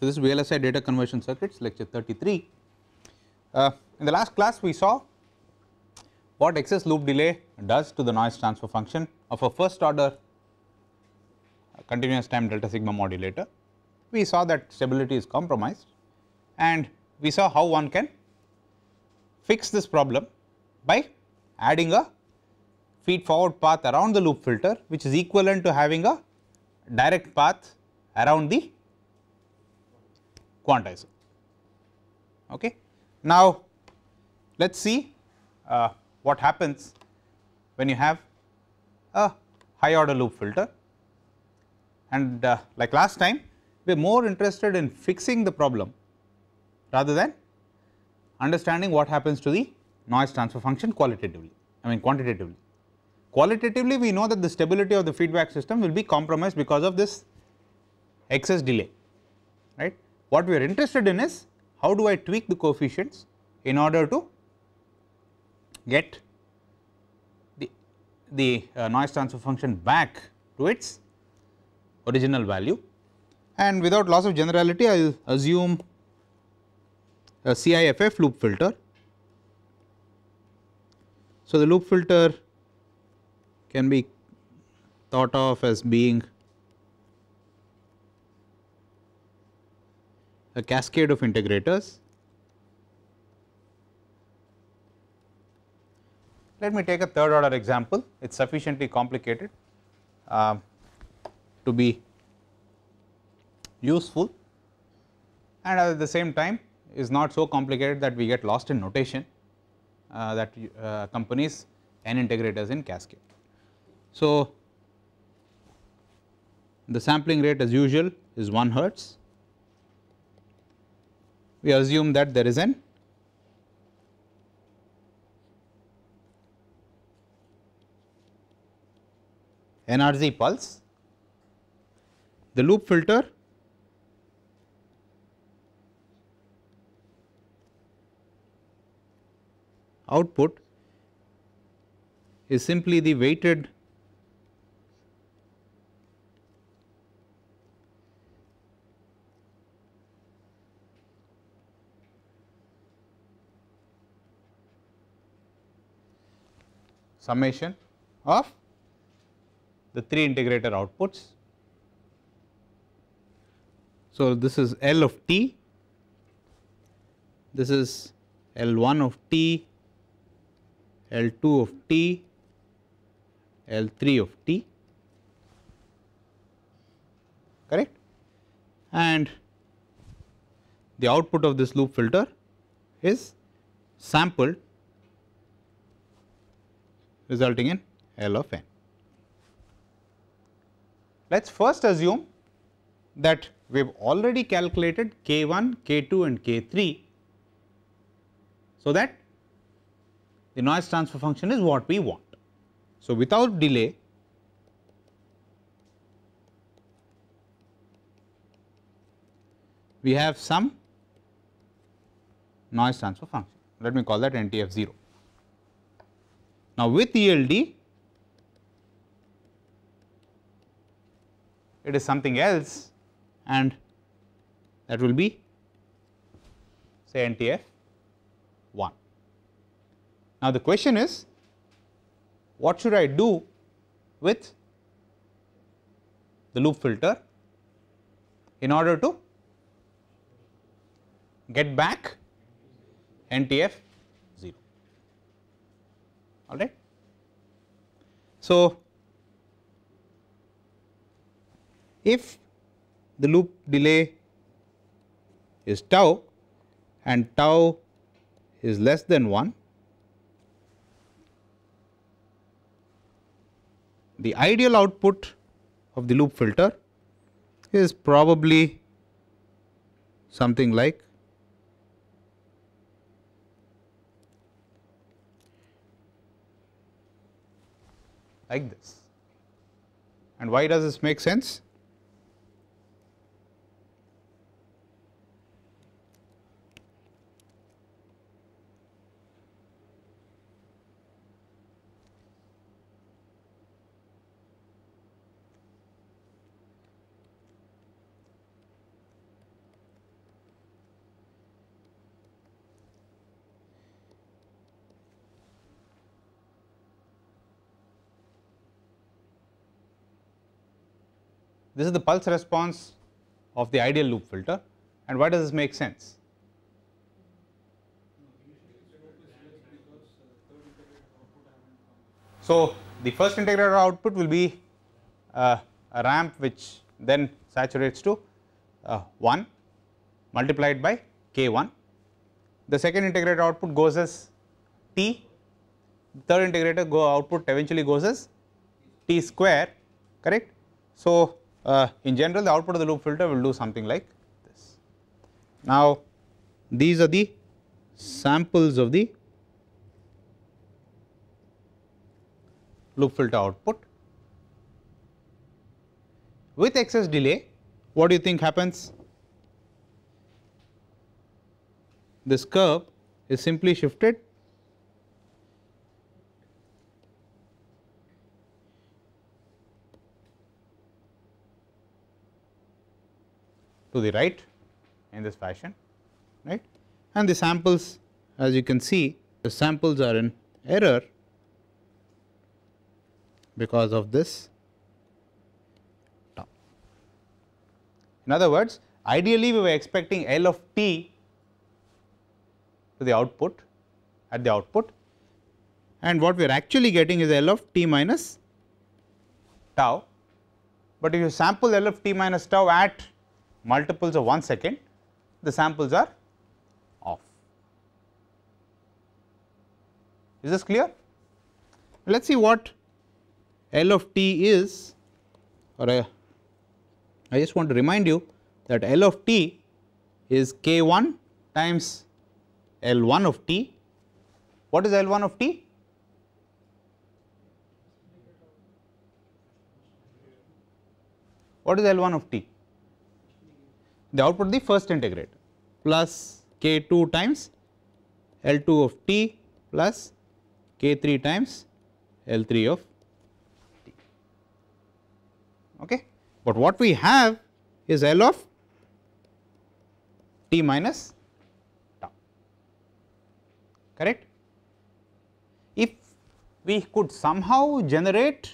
So, this is VLSI data conversion circuits lecture 33. Uh, in the last class we saw what excess loop delay does to the noise transfer function of a first order continuous time delta sigma modulator. We saw that stability is compromised and we saw how one can fix this problem by adding a feed forward path around the loop filter which is equivalent to having a direct path around the quantizer. Okay. Now, let us see uh, what happens when you have a high order loop filter and uh, like last time we are more interested in fixing the problem rather than understanding what happens to the noise transfer function qualitatively I mean quantitatively. Qualitatively we know that the stability of the feedback system will be compromised because of this excess delay right what we are interested in is how do I tweak the coefficients in order to get the, the uh, noise transfer function back to its original value and without loss of generality I will assume a CIFF loop filter. So, the loop filter can be thought of as being a cascade of integrators. Let me take a third order example, it is sufficiently complicated uh, to be useful and at the same time is not so complicated that we get lost in notation uh, that uh, companies n integrators in cascade. So, the sampling rate as usual is 1 hertz we assume that there is an NRZ pulse. The loop filter output is simply the weighted summation of the 3 integrator outputs. So, this is L of t, this is L 1 of t, L 2 of t, L 3 of t correct and the output of this loop filter is sampled resulting in L of n. Let us first assume that we have already calculated k 1, k 2 and k 3. So, that the noise transfer function is what we want. So, without delay we have some noise transfer function let me call that NTF 0. Now, with ELD it is something else and that will be say NTF 1. Now, the question is what should I do with the loop filter in order to get back NTF all right. So, if the loop delay is tau and tau is less than 1, the ideal output of the loop filter is probably something like like this. And why does this make sense? This is the pulse response of the ideal loop filter and why does this make sense? So, the first integrator output will be uh, a ramp which then saturates to uh, 1 multiplied by k 1. The second integrator output goes as t, the third integrator go output eventually goes as t square correct. So, uh, in general the output of the loop filter will do something like this. Now these are the samples of the loop filter output. With excess delay what do you think happens? This curve is simply shifted to the right in this fashion right and the samples as you can see the samples are in error because of this term. In other words ideally we were expecting L of t to the output at the output and what we are actually getting is L of t minus tau, but if you sample L of t minus tau at multiples of 1 second, the samples are off. Is this clear? Let us see what L of t is or I, uh, I just want to remind you that L of t is k 1 times L 1 of t. What is L 1 of t? What is L 1 of t? The output the first integrate plus k 2 times L 2 of t plus k 3 times L 3 of t. Okay. But what we have is L of t minus tau, correct. If we could somehow generate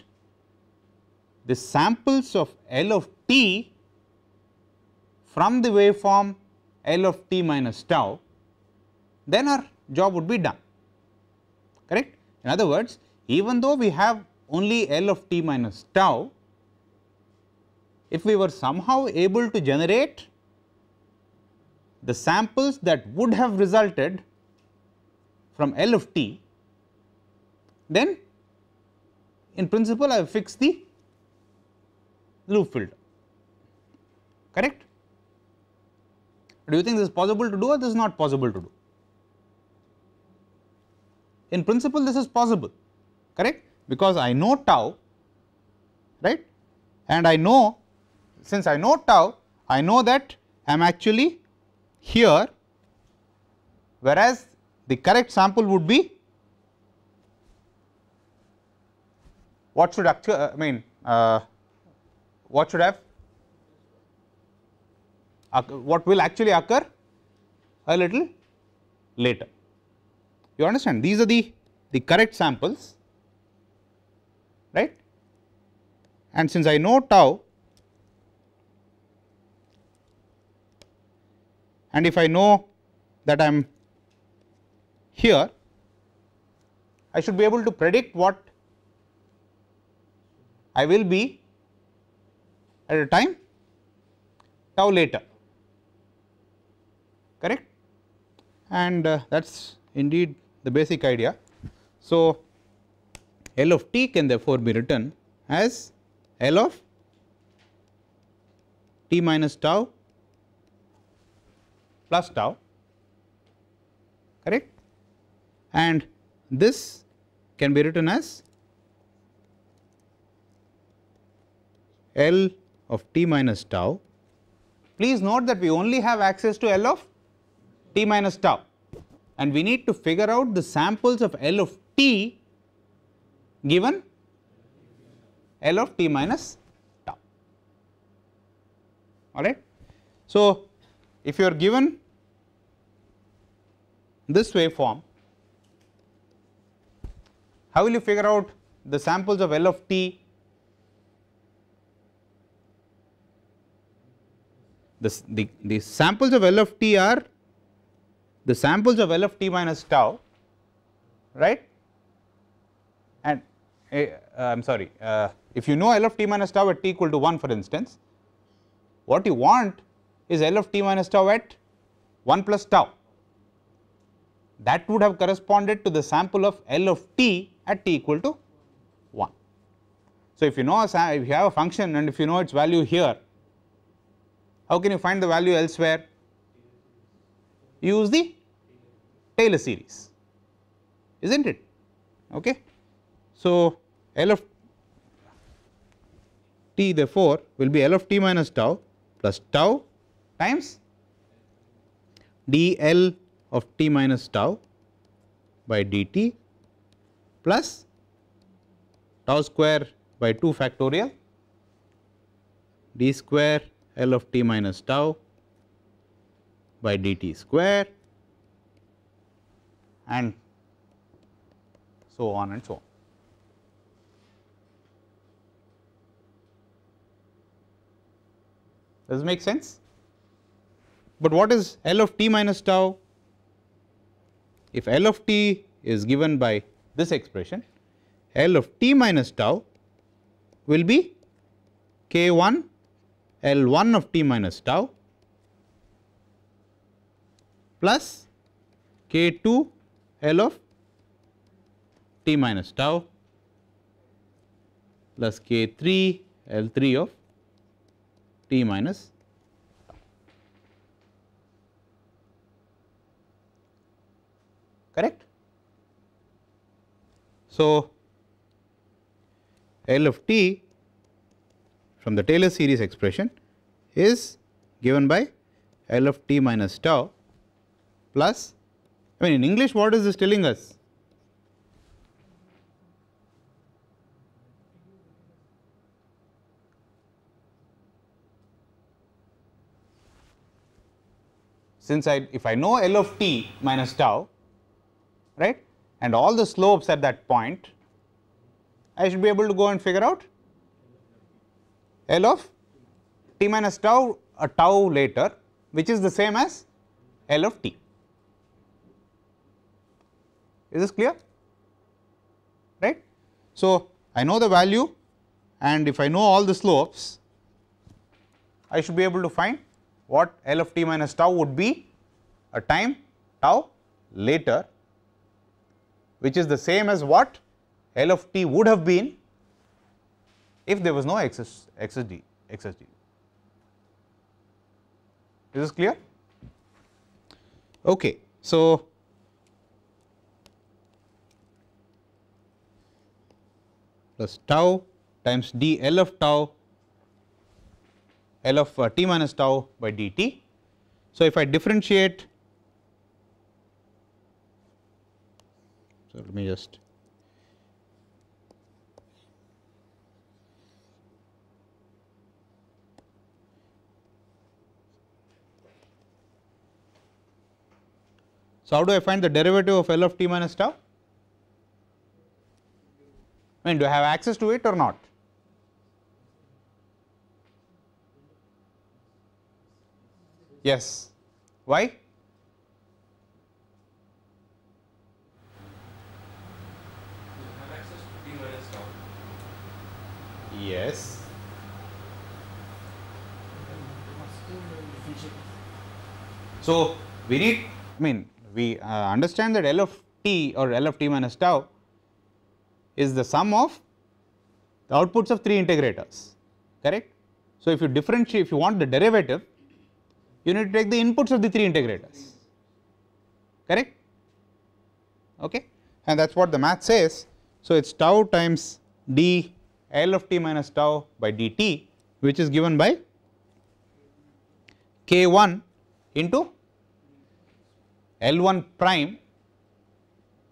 the samples of L of t from the waveform L of t minus tau, then our job would be done, correct. In other words, even though we have only L of t minus tau, if we were somehow able to generate the samples that would have resulted from L of t, then in principle I have fixed the loop filter, correct. Do you think this is possible to do or this is not possible to do? In principle, this is possible, correct? Because I know tau, right? And I know, since I know tau, I know that I am actually here, whereas the correct sample would be what should actually, uh, I mean, uh, what should have what will actually occur a little later. You understand these are the, the correct samples right and since I know tau and if I know that I am here I should be able to predict what I will be at a time tau later correct and uh, that is indeed the basic idea. So, L of t can therefore be written as L of t minus tau plus tau correct and this can be written as L of t minus tau. Please note that we only have access to L of t minus tau and we need to figure out the samples of L of t given L of t minus tau, alright. So, if you are given this waveform, how will you figure out the samples of L of t? The, the, the samples of L of t are the samples of L of t minus tau right and eh, uh, I am sorry uh, if you know L of t minus tau at t equal to 1 for instance what you want is L of t minus tau at 1 plus tau that would have corresponded to the sample of L of t at t equal to 1. So, if you know a, if you have a function and if you know its value here how can you find the value elsewhere use the Taylor series, is not it? Okay. So, L of t therefore, will be L of t minus tau plus tau times d L of t minus tau by dt plus tau square by 2 factorial d square L of t minus tau by dt square and so on and so on. Does it make sense? But what is L of t minus tau? If L of t is given by this expression, L of t minus tau will be k 1 L 1 of t minus tau plus k 2 L of t minus tau plus k 3 L 3 of t minus tau. correct. So, L of t from the Taylor series expression is given by L of t minus tau plus I mean in English what is this telling us? Since I if I know L of t minus tau right and all the slopes at that point I should be able to go and figure out L of t minus tau a tau later which is the same as L of t. Is this clear? Right. So, I know the value and if I know all the slopes, I should be able to find what L of t minus tau would be a time tau later which is the same as what L of t would have been if there was no excess, excess d, excess d. Is this clear? Okay. So, plus tau times d L of tau L of uh, t minus tau by dt. So, if I differentiate, so let me just So, how do I find the derivative of L of t minus tau? I mean do I have access to it or not? Yes. Why? Yes. So, we need I mean we uh, understand that L of t or L of t minus tau is the sum of the outputs of 3 integrators, correct. So, if you differentiate, if you want the derivative, you need to take the inputs of the 3 integrators, correct, okay. And that is what the math says. So, it is tau times d L of t minus tau by dt, which is given by k1 into L1 prime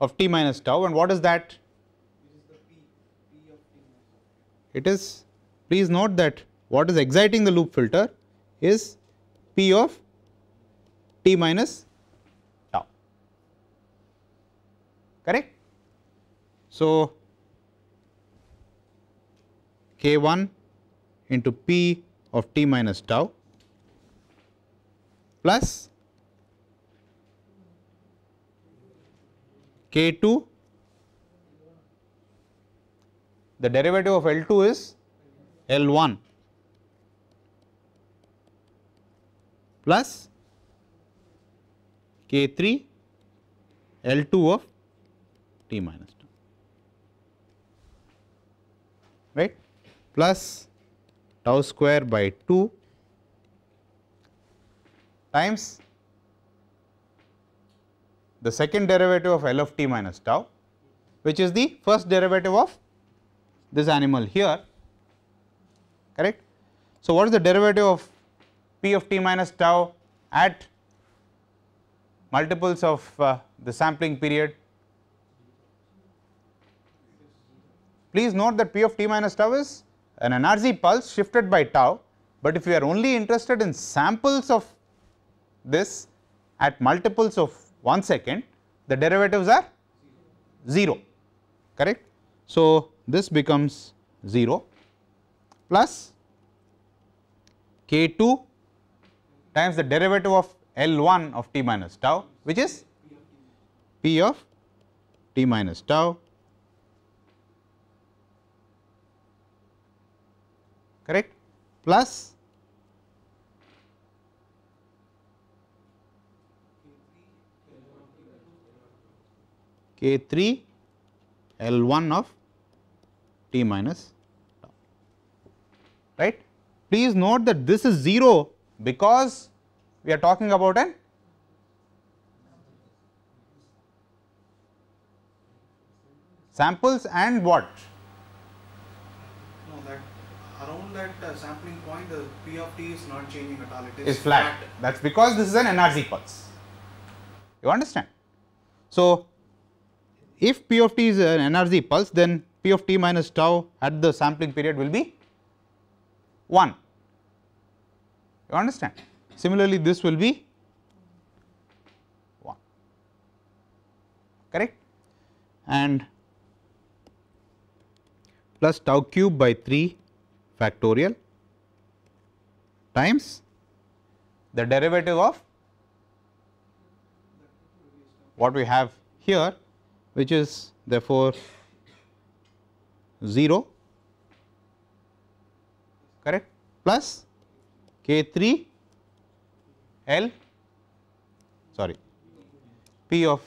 of t minus tau and what is that? It is please note that what is exciting the loop filter is P of t minus tau correct. So, k 1 into p of t minus tau plus k 2 the derivative of L2 is L1 plus K3 L2 of t minus 2 right plus tau square by 2 times the second derivative of L of t minus tau which is the first derivative of this animal here correct. So, what is the derivative of p of t minus tau at multiples of uh, the sampling period? Please note that p of t minus tau is an NRZ pulse shifted by tau, but if you are only interested in samples of this at multiples of 1 second, the derivatives are 0, correct. So, this becomes 0 plus k 2 times the derivative of L 1 of t minus tau which is p of t minus tau correct plus k 3 L 1 of t minus tau, right. Please note that this is 0 because we are talking about an samples and what? No, that around that uh, sampling point, the p of t is not changing at all. It is, is flat. flat. That's because this is an NRZ pulse. You understand? So, if p of t is an NRZ pulse, then P of t minus tau at the sampling period will be 1, you understand. Similarly, this will be 1, correct and plus tau cube by 3 factorial times the derivative of what we have here which is therefore 0 correct plus K 3 L sorry P of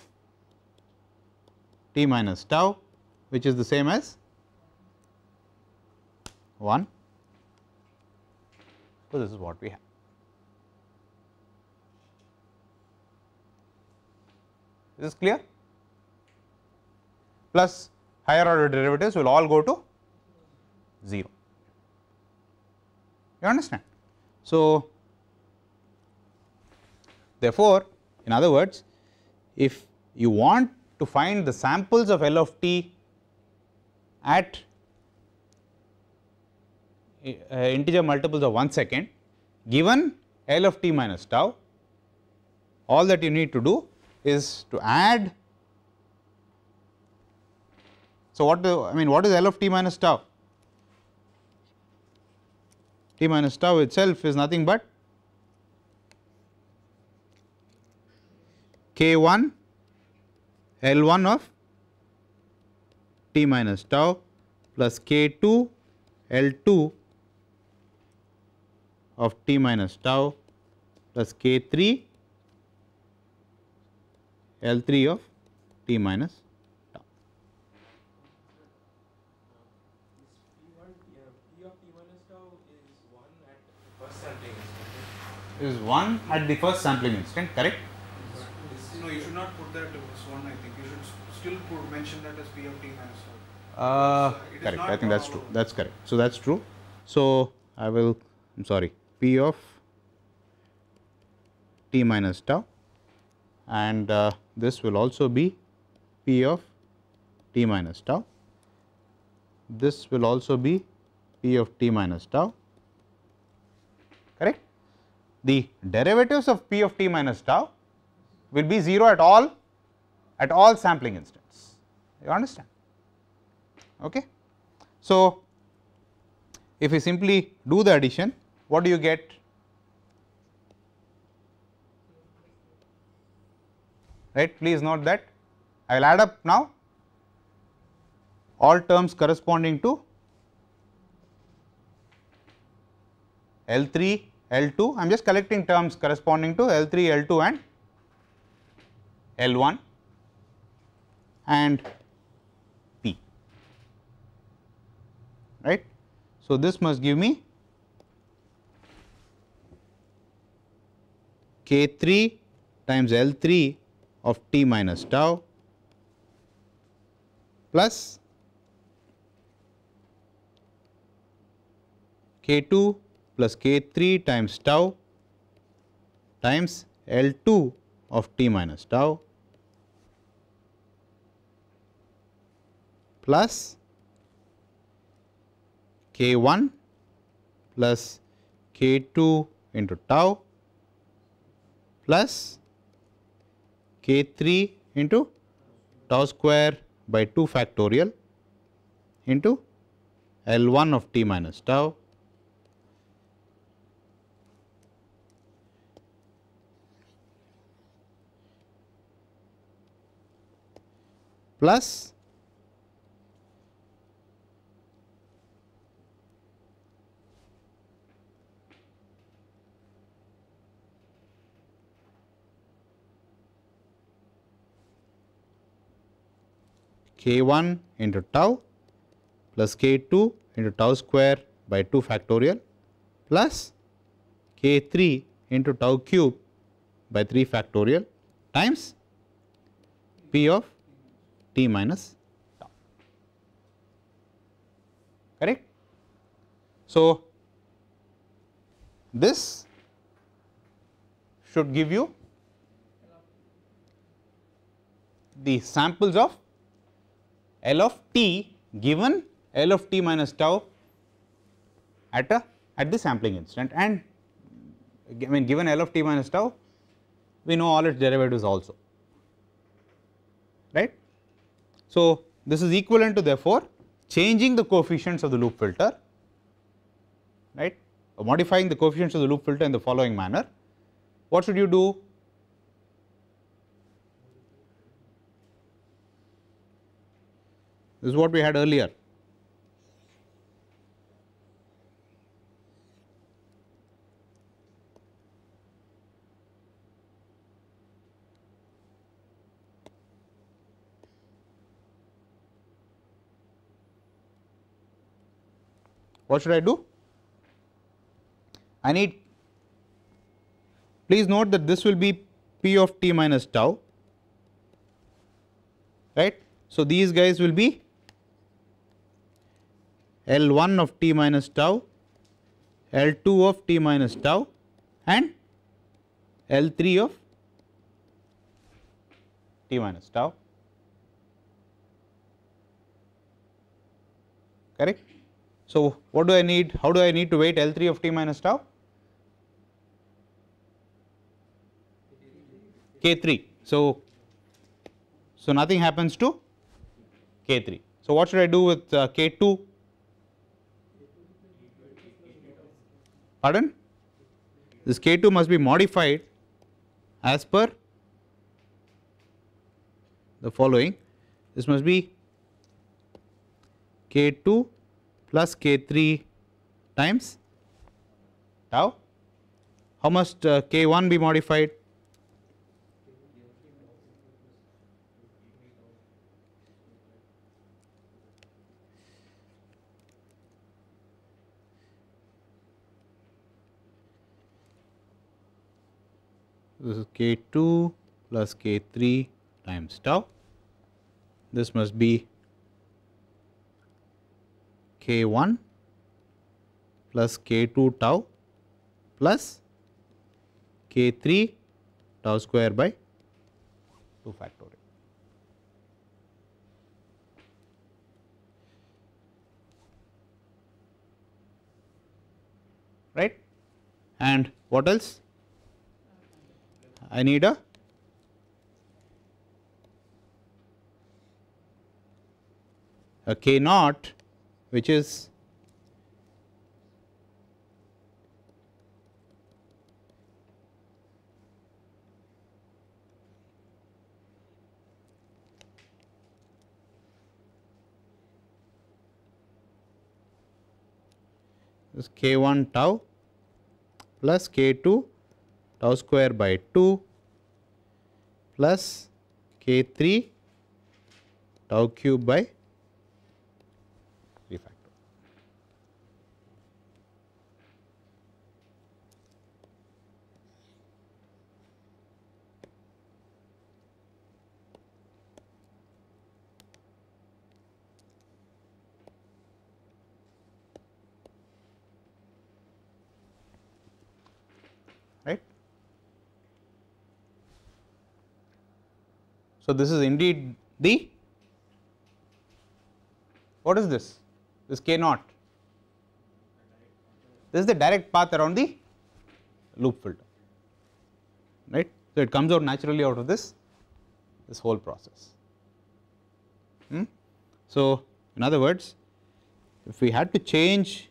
t minus tau which is the same as 1. So, this is what we have. Is this clear? Plus higher order derivatives will all go to 0. You understand? So, therefore, in other words, if you want to find the samples of L of t at uh, integer multiples of 1 second given L of t minus tau, all that you need to do is to add so, what do I mean what is L of t minus tau? t minus tau itself is nothing but k 1 L 1 of t minus tau plus k 2 L 2 of t minus tau plus k 3 L 3 of t minus is 1 at the first sampling instant, correct? No, you should not put that as 1, I think. You should still put, mention that as P of t minus 1. Uh, correct. I think that's true. That's correct. So, that's true. So, I will, I am sorry, P of t minus tau and uh, this will also be P of t minus tau. This will also be P of t minus tau the derivatives of p of t minus tau will be 0 at all at all sampling instants. You understand? Okay. So, if you simply do the addition, what do you get? Right, please note that I will add up now all terms corresponding to L 3 L2, I am just collecting terms corresponding to L3, L2 and L1 and P, right. So, this must give me K3 times L3 of T minus tau plus K2 plus k3 times tau times L2 of t minus tau plus k1 plus k2 into tau plus k3 into tau square by 2 factorial into L1 of t minus tau plus k1 into tau plus k2 into tau square by 2 factorial plus k3 into tau cube by 3 factorial times p of t minus tau correct. So, this should give you the samples of L of t given L of t minus tau at a at the sampling instant and I mean given L of t minus tau we know all its derivatives also right. So, this is equivalent to therefore changing the coefficients of the loop filter, right, or modifying the coefficients of the loop filter in the following manner. What should you do? This is what we had earlier. what should I do? I need please note that this will be p of t minus tau right. So, these guys will be L 1 of t minus tau, L 2 of t minus tau and L 3 of t minus tau correct. So, what do I need? How do I need to wait L3 of t minus tau? K3. So, so nothing happens to K3. So, what should I do with uh, K2? Pardon? This K2 must be modified as per the following. This must be K2 plus k3 times tau. How must uh, k1 be modified? this is k2 plus k3 times tau. This must be k1 plus k2 tau plus k3 tau square by 2 factorial. right and what else I need a a k naught which is is k1 tau plus k2 tau square by 2 plus k3 tau cube by So, this is indeed the what is this? This k naught. This is the direct path around the loop filter, right. So, it comes out naturally out of this this whole process. Hmm? So, in other words, if we had to change,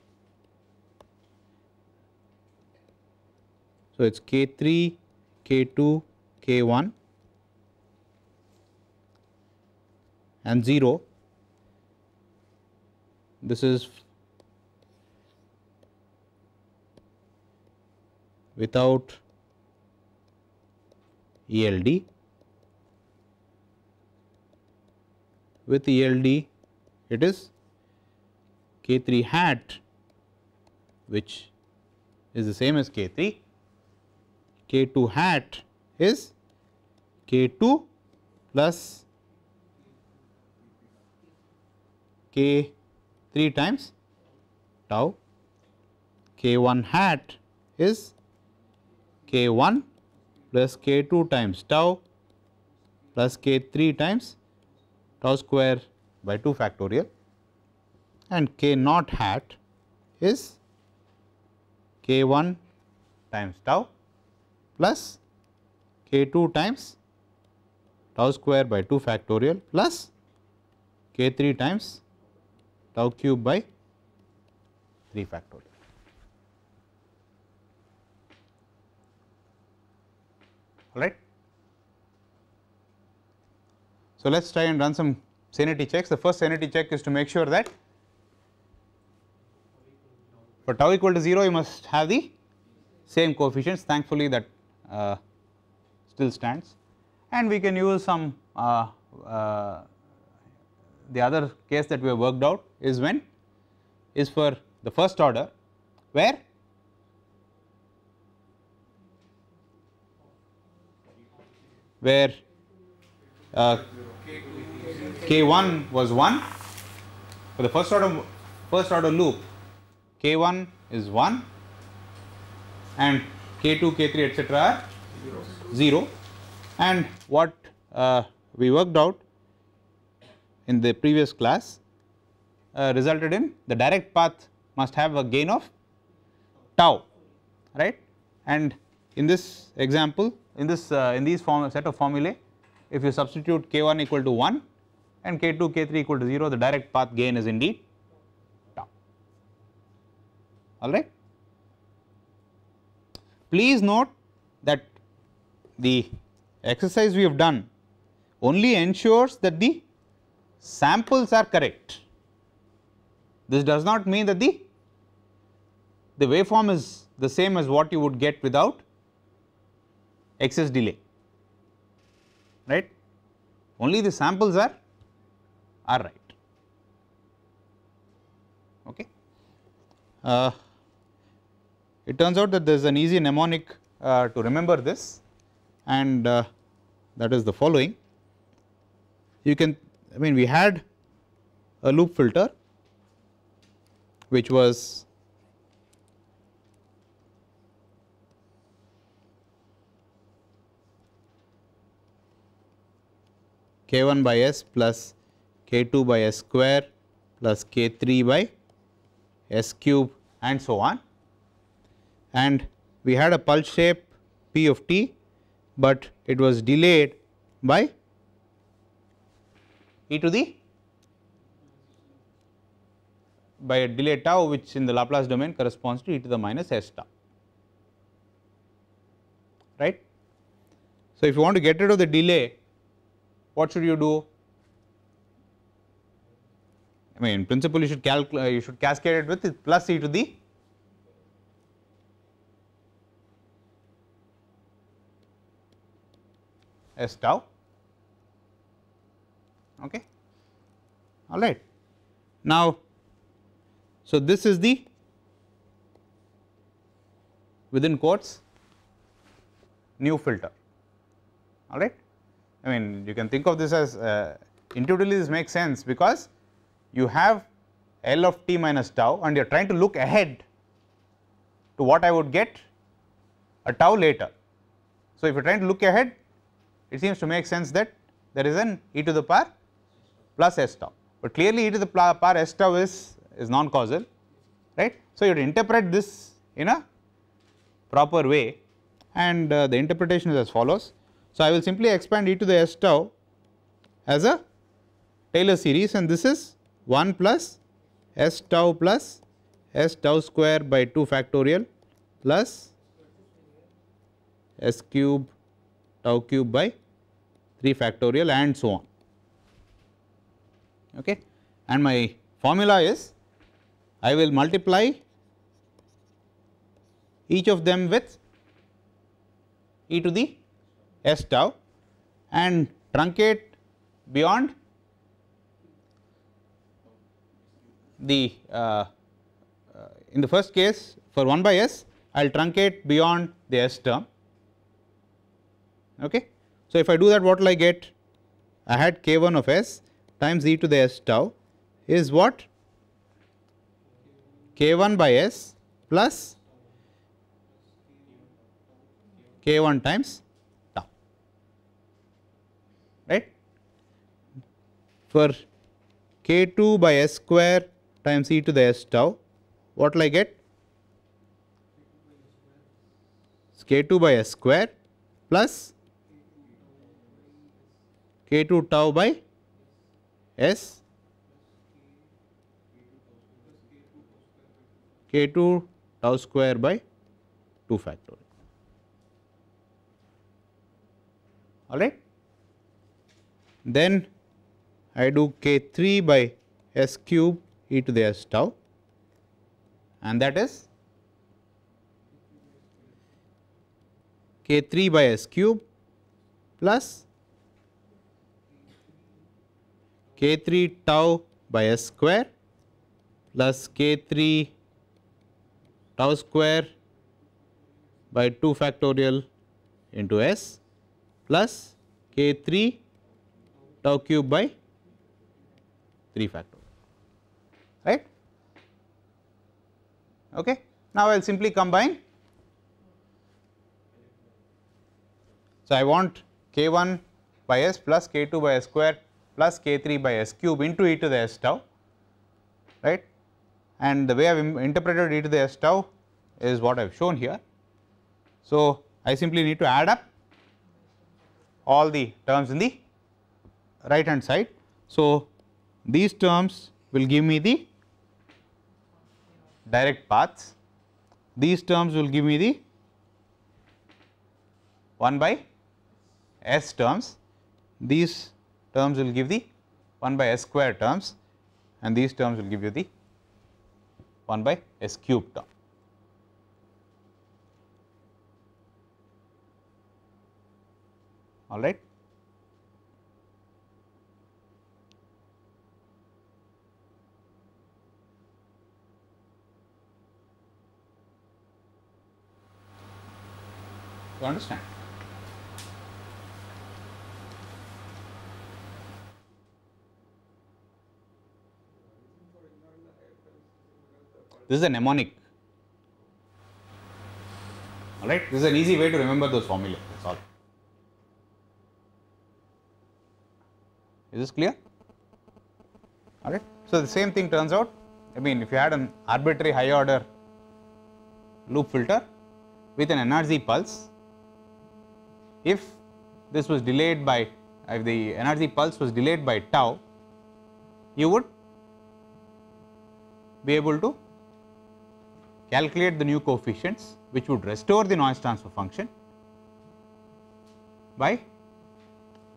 so it is k 3, k 2, k 1 and 0. This is without ELD. With ELD, it is K 3 hat which is the same as K 3, K 2 hat is K 2 plus k 3 times tau k 1 hat is k 1 plus k 2 times tau plus k 3 times tau square by 2 factorial and k naught hat is k 1 times tau plus k 2 times tau square by 2 factorial plus k 3 times tau cube by 3 factorial. All right. So, let us try and run some sanity checks. The first sanity check is to make sure that for tau equal to 0 you must have the same coefficients thankfully that uh, still stands and we can use some uh, uh, the other case that we have worked out is when is for the first order where where uh, k1 was 1 for the first order first order loop k1 is 1 and k2 k3 etc are 0 and what uh, we worked out in the previous class uh, resulted in the direct path must have a gain of tau right and in this example in this uh, in these form, set of formulae if you substitute k1 equal to 1 and k2 k3 equal to 0 the direct path gain is indeed tau all right please note that the exercise we have done only ensures that the samples are correct. This does not mean that the, the waveform is the same as what you would get without excess delay, right. Only the samples are, are right. Okay. Uh, it turns out that there is an easy mnemonic uh, to remember this and uh, that is the following. You can I mean we had a loop filter which was k1 by s plus k2 by s square plus k3 by s cube and so on. And we had a pulse shape p of t, but it was delayed by e to the by a delay tau which in the Laplace domain corresponds to e to the minus s tau right. So, if you want to get rid of the delay what should you do? I mean in principle you should calculate uh, you should cascade it with plus e to the s tau okay all right now so this is the within quotes new filter all right i mean you can think of this as uh, intuitively this makes sense because you have L of t minus tau and you are trying to look ahead to what I would get a tau later. So, if you are trying to look ahead it seems to make sense that there is an e to the power plus S tau. But clearly e to the power S tau is, is non-causal, right. So, you have to interpret this in a proper way and uh, the interpretation is as follows. So, I will simply expand e to the S tau as a Taylor series and this is 1 plus S tau plus S tau square by 2 factorial plus S cube tau cube by 3 factorial and so on okay. and my formula is I will multiply each of them with e to the s tau and truncate beyond the uh, uh in the first case for 1 by s I will truncate beyond the s term. Okay. So, if I do that what will I get? I had k 1 of s times e to the s tau is what? k1 by s plus k1 times tau, right. For k2 by s square times e to the s tau, what will I get? k2 by s square plus k2 tau by S K2 tau square by 2 factorial. All right. Then I do K3 by S cube e to the S tau and that is K3 by S cube plus k3 tau by s square plus k3 tau square by 2 factorial into s plus k3 tau cube by 3 factorial right. Okay. Now, I will simply combine. So, I want k 1 by s plus k 2 by s square plus k3 by s cube into e to the s tau right and the way I have interpreted e to the s tau is what I have shown here. So, I simply need to add up all the terms in the right hand side. So, these terms will give me the direct paths, these terms will give me the 1 by s terms, these terms will give the 1 by s square terms and these terms will give you the 1 by s cube term. All right. You understand? This is a mnemonic. All right. This is an easy way to remember those formula. That's all. Is this clear? All right. So the same thing turns out. I mean, if you had an arbitrary high order loop filter with an NRZ pulse, if this was delayed by if the NRZ pulse was delayed by tau, you would be able to calculate the new coefficients which would restore the noise transfer function by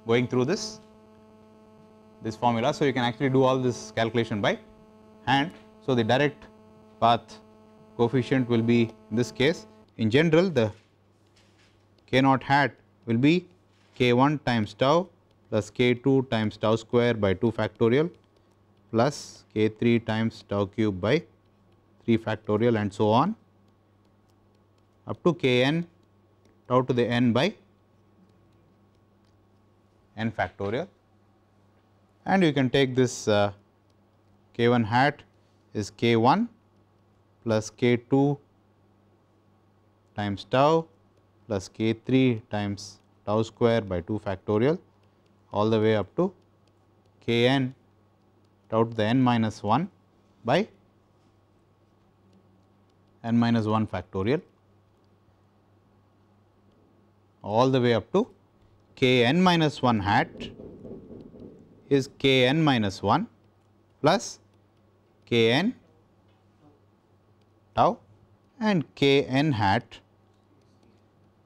going through this this formula. So, you can actually do all this calculation by hand. So, the direct path coefficient will be in this case in general the k naught hat will be k 1 times tau plus k 2 times tau square by 2 factorial plus k 3 times tau cube by 3 factorial and so on up to k n tau to the n by n factorial and you can take this uh, k 1 hat is k 1 plus k 2 times tau plus k 3 times tau square by 2 factorial all the way up to k n tau to the n minus 1 by n minus 1 factorial all the way up to k n minus 1 hat is k n minus 1 plus k n tau and k n hat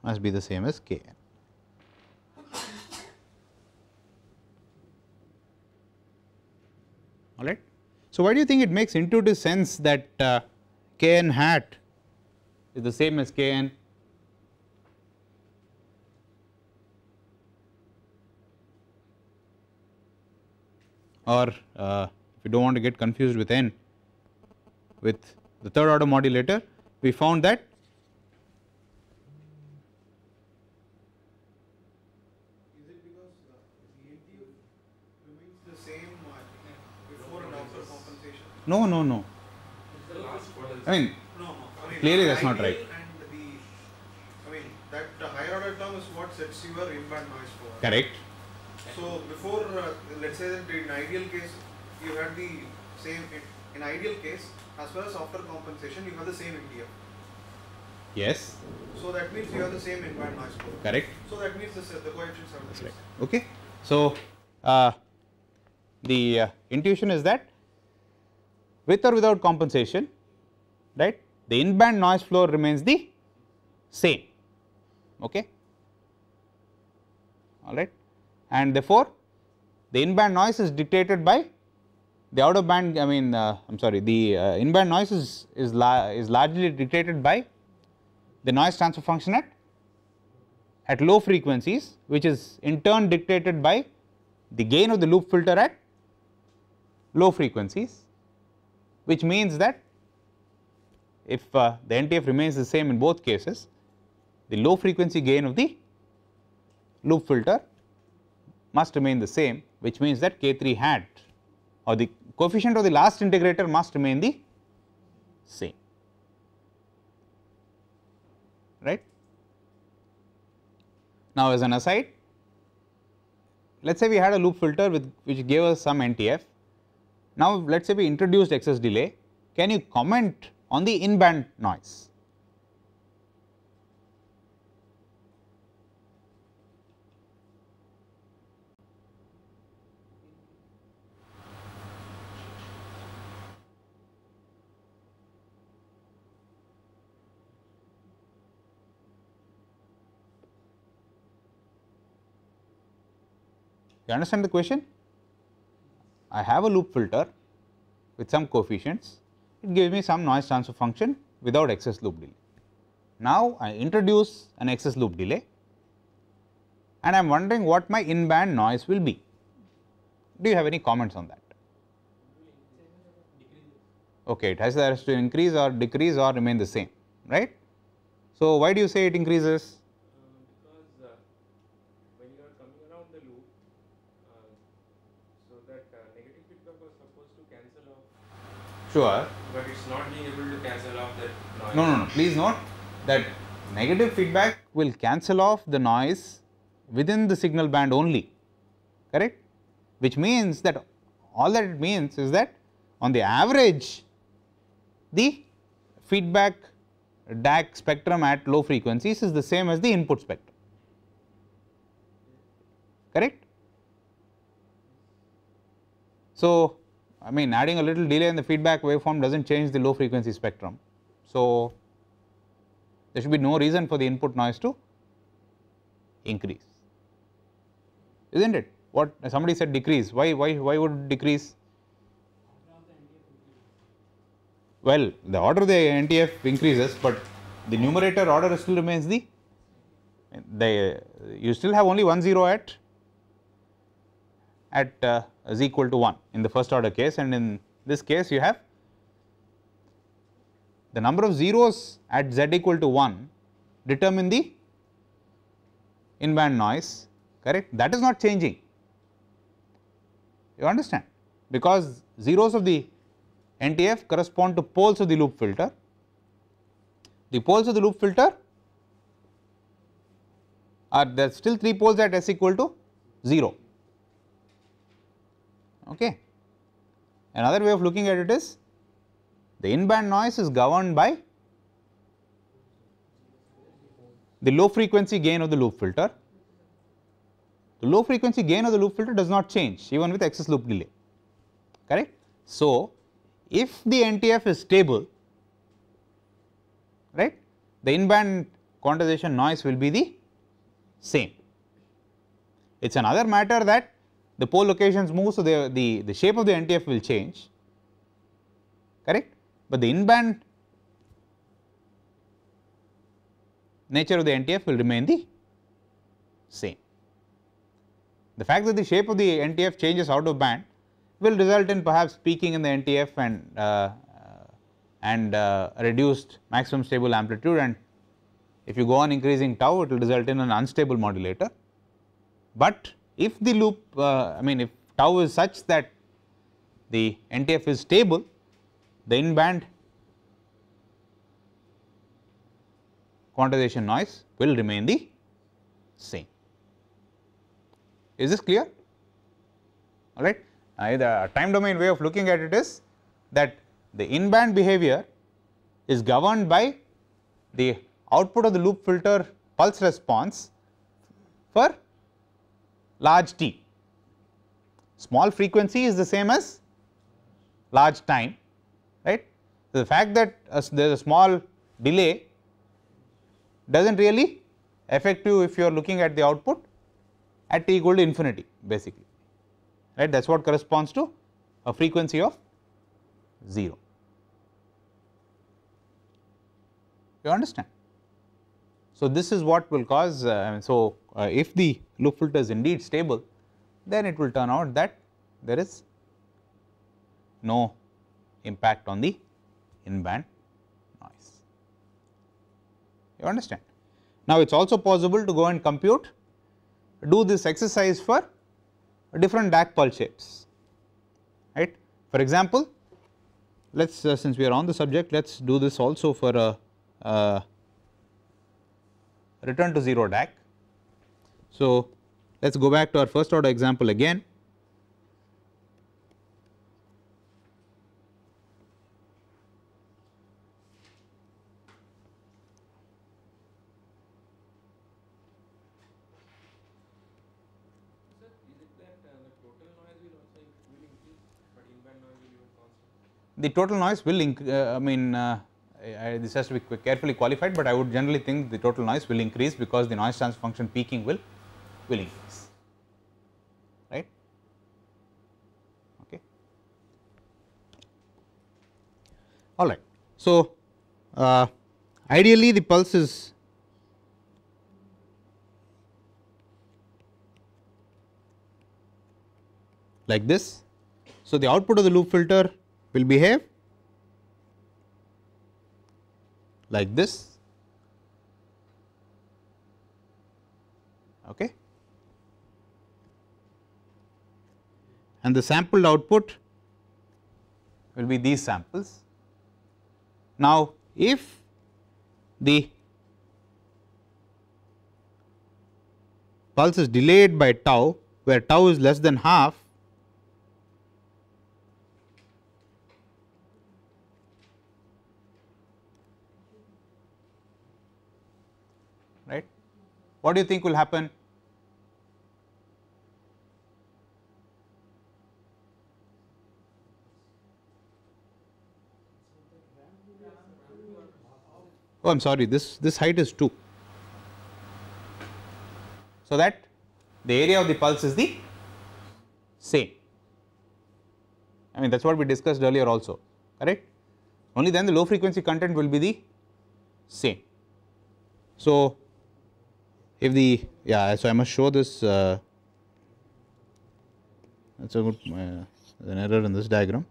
must be the same as k n. All right. So, why do you think it makes intuitive sense that uh, k n hat is the same as k n or uh, if you do not want to get confused with n with the third order modulator, we found that uh, uh, No, no, no. I mean, no, I mean clearly that's not right. The, I mean, that higher order term is what sets your impact noise for. Correct. So before, uh, let's say that in ideal case, you had the same, in ideal case, as far as software compensation, you have the same MDF. Yes. So that means you have the same impact noise floor. Correct. So that means the, the coefficients are the same. Right. Okay. So uh, the uh, intuition is that with or without compensation, right the in band noise floor remains the same okay all right and therefore the in band noise is dictated by the out of band I mean uh, I am sorry the uh, in band noise is is, la is largely dictated by the noise transfer function at at low frequencies which is in turn dictated by the gain of the loop filter at low frequencies which means that if uh, the NTF remains the same in both cases, the low frequency gain of the loop filter must remain the same which means that K 3 hat or the coefficient of the last integrator must remain the same right. Now, as an aside let us say we had a loop filter with which gave us some NTF. Now, let us say we introduced excess delay can you comment on the in band noise. You understand the question? I have a loop filter with some coefficients it gives me some noise transfer function without excess loop delay. Now, I introduce an excess loop delay and I am wondering what my in band noise will be. Do you have any comments on that? Okay, it has to increase or decrease or remain the same, right? So, why do you say it increases? Sure not being able to cancel off that noise. No, no, no. Please note that negative feedback will cancel off the noise within the signal band only, correct? Which means that all that it means is that on the average, the feedback DAC spectrum at low frequencies is the same as the input spectrum, correct? So, I mean adding a little delay in the feedback waveform does not change the low frequency spectrum. So, there should be no reason for the input noise to increase, is not it? What somebody said decrease, why, why, why would decrease? Well, the order of the NTF increases, but the numerator order still remains the, the you still have only one zero at at uh, is equal to 1 in the first order case and in this case you have the number of zeros at z equal to 1 determine the in band noise correct that is not changing you understand because zeros of the NTF correspond to poles of the loop filter the poles of the loop filter are there still 3 poles at s equal to 0 Okay. Another way of looking at it is the in band noise is governed by the low frequency gain of the loop filter. The low frequency gain of the loop filter does not change even with excess loop delay, correct. So, if the NTF is stable, right, the in band quantization noise will be the same. It is another matter that the pole locations move, so the, the, the shape of the NTF will change, correct, but the in-band nature of the NTF will remain the same. The fact that the shape of the NTF changes out of band will result in perhaps peaking in the NTF and uh, uh, and uh, reduced maximum stable amplitude and if you go on increasing tau it will result in an unstable modulator, but if the loop uh, I mean if tau is such that the NTF is stable, the in band quantization noise will remain the same. Is this clear? All right. Now, the time domain way of looking at it is that the in band behavior is governed by the output of the loop filter pulse response for large t. Small frequency is the same as large time, right. So, the fact that uh, there is a small delay does not really affect you if you are looking at the output at t equal to infinity basically, right. That is what corresponds to a frequency of 0. You understand? So, this is what will cause, uh, so uh, if the loop filter is indeed stable, then it will turn out that there is no impact on the in band noise. You understand? Now, it is also possible to go and compute, do this exercise for different DAC pulse shapes, right. For example, let us uh, since we are on the subject, let us do this also for a, uh, a uh, return to 0 DAC. So, let us go back to our first order example again. Uh, the total noise will uh, I mean uh, I, this has to be carefully qualified, but I would generally think the total noise will increase because the noise transfer function peaking will willingness right okay all right so uh, ideally the pulse is like this so the output of the loop filter will behave like this okay and the sampled output will be these samples. Now, if the pulse is delayed by tau, where tau is less than half, right? What do you think will happen oh I am sorry this, this height is 2. So, that the area of the pulse is the same. I mean that is what we discussed earlier also correct only then the low frequency content will be the same. So, if the yeah so I must show this uh, that is a good uh, an error in this diagram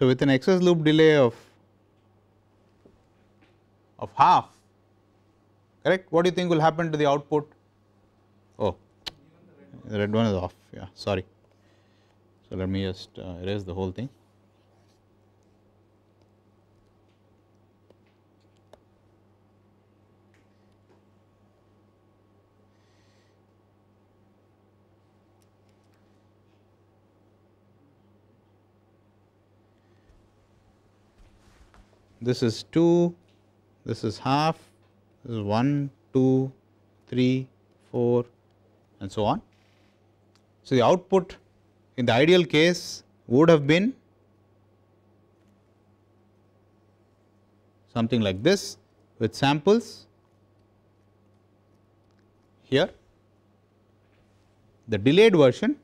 So, with an excess loop delay of of half correct what do you think will happen to the output oh the red one is off yeah sorry so let me just uh, erase the whole thing this is 2, this is half, this is 1, 2, 3, 4 and so on. So, the output in the ideal case would have been something like this with samples here. The delayed version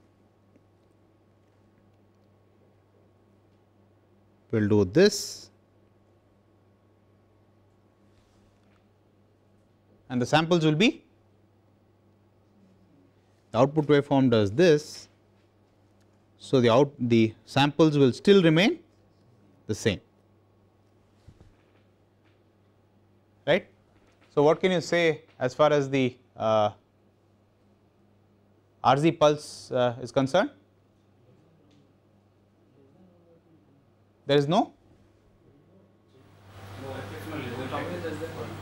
will do this and the samples will be the output waveform does this. So, the out the samples will still remain the same right. So, what can you say as far as the uh, RZ pulse uh, is concerned? There is no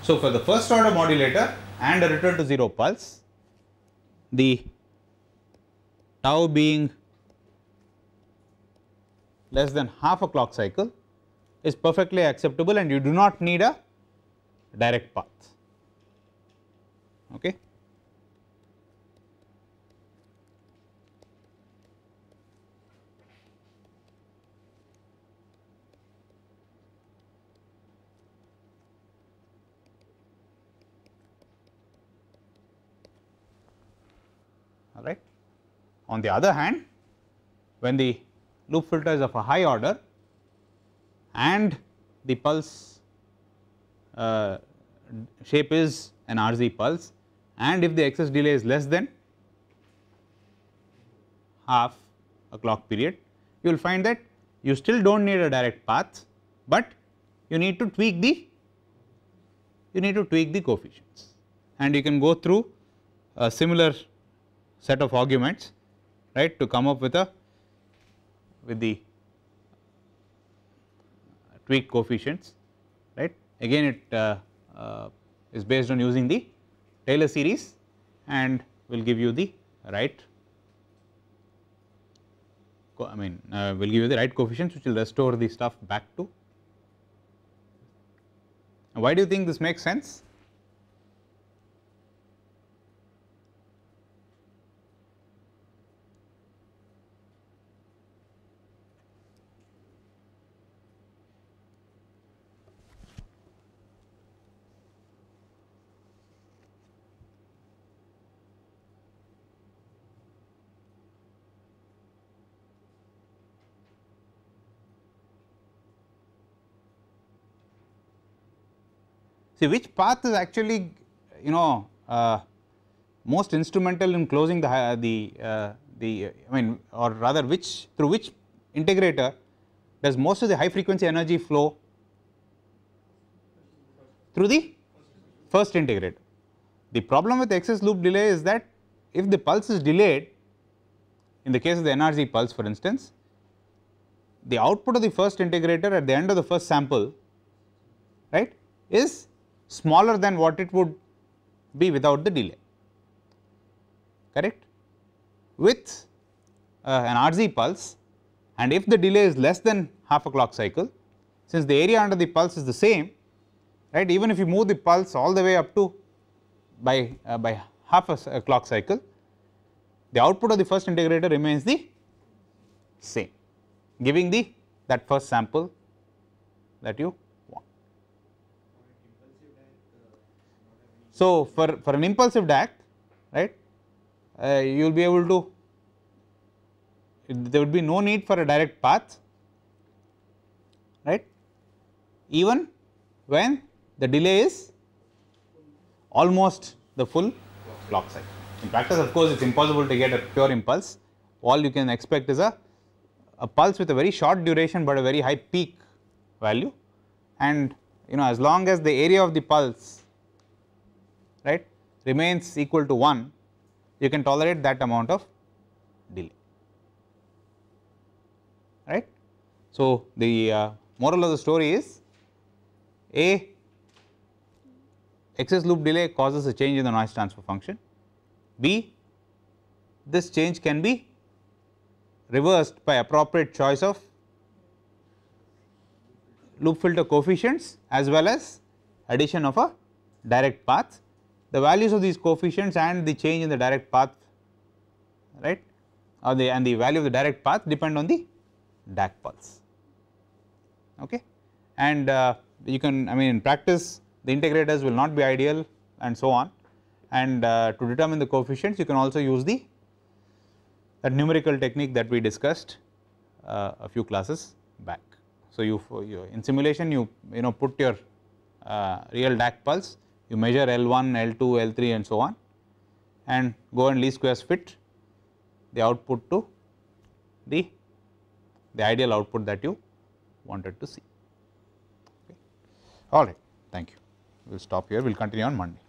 So, for the first order modulator and a return to 0 pulse, the tau being less than half a clock cycle is perfectly acceptable and you do not need a direct path. Okay. On the other hand, when the loop filter is of a high order and the pulse uh, shape is an RZ pulse and if the excess delay is less than half a clock period, you will find that you still do not need a direct path, but you need to tweak the you need to tweak the coefficients and you can go through a similar set of arguments right to come up with a with the tweak coefficients right again it uh, uh, is based on using the Taylor series and will give you the right I mean uh, will give you the right coefficients which will restore the stuff back to. Why do you think this makes sense? See which path is actually you know uh, most instrumental in closing the uh, the uh, the I mean or rather which through which integrator does most of the high frequency energy flow through the first integrator. The problem with excess loop delay is that if the pulse is delayed in the case of the NRZ pulse for instance, the output of the first integrator at the end of the first sample right is smaller than what it would be without the delay, correct. With uh, an RZ pulse and if the delay is less than half a clock cycle, since the area under the pulse is the same, right, even if you move the pulse all the way up to by, uh, by half a, a uh, clock cycle, the output of the first integrator remains the same, giving the that first sample that you So, for, for an impulsive DAC, right, uh, you will be able to, there would be no need for a direct path, right, even when the delay is almost the full clock cycle. In practice, of course, it is impossible to get a pure impulse. All you can expect is a, a pulse with a very short duration, but a very high peak value. And you know, as long as the area of the pulse right remains equal to 1, you can tolerate that amount of delay, right. So, the uh, moral of the story is A excess loop delay causes a change in the noise transfer function, B this change can be reversed by appropriate choice of loop filter coefficients as well as addition of a direct path the values of these coefficients and the change in the direct path right or the and the value of the direct path depend on the DAC pulse. Okay. And uh, you can I mean in practice the integrators will not be ideal and so on and uh, to determine the coefficients you can also use the that numerical technique that we discussed uh, a few classes back. So, you, you, in simulation you you know put your uh, real DAC pulse you measure L1, L2, L3 and so on and go and least squares fit the output to the, the ideal output that you wanted to see. Okay. All right, thank you. We will stop here, we will continue on Monday.